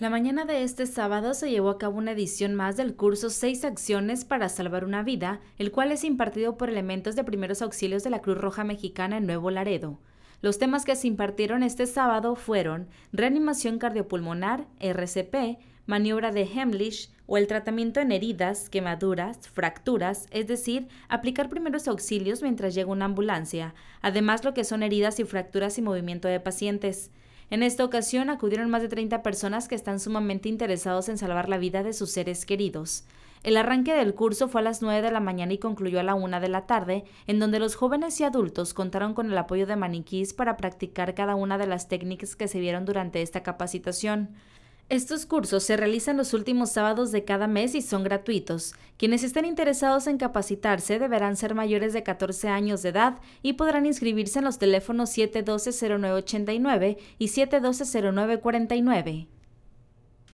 La mañana de este sábado se llevó a cabo una edición más del curso Seis Acciones para Salvar una Vida, el cual es impartido por elementos de primeros auxilios de la Cruz Roja Mexicana en Nuevo Laredo. Los temas que se impartieron este sábado fueron reanimación cardiopulmonar, RCP, maniobra de Hemlich o el tratamiento en heridas, quemaduras, fracturas, es decir, aplicar primeros auxilios mientras llega una ambulancia, además lo que son heridas y fracturas y movimiento de pacientes. En esta ocasión acudieron más de 30 personas que están sumamente interesados en salvar la vida de sus seres queridos. El arranque del curso fue a las 9 de la mañana y concluyó a la 1 de la tarde, en donde los jóvenes y adultos contaron con el apoyo de maniquís para practicar cada una de las técnicas que se vieron durante esta capacitación. Estos cursos se realizan los últimos sábados de cada mes y son gratuitos. Quienes estén interesados en capacitarse deberán ser mayores de 14 años de edad y podrán inscribirse en los teléfonos 712-0989 y 712-0949.